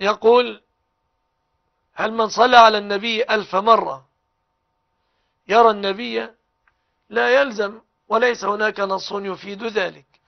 يقول هل من صلى على النبي ألف مرة يرى النبي لا يلزم وليس هناك نص يفيد ذلك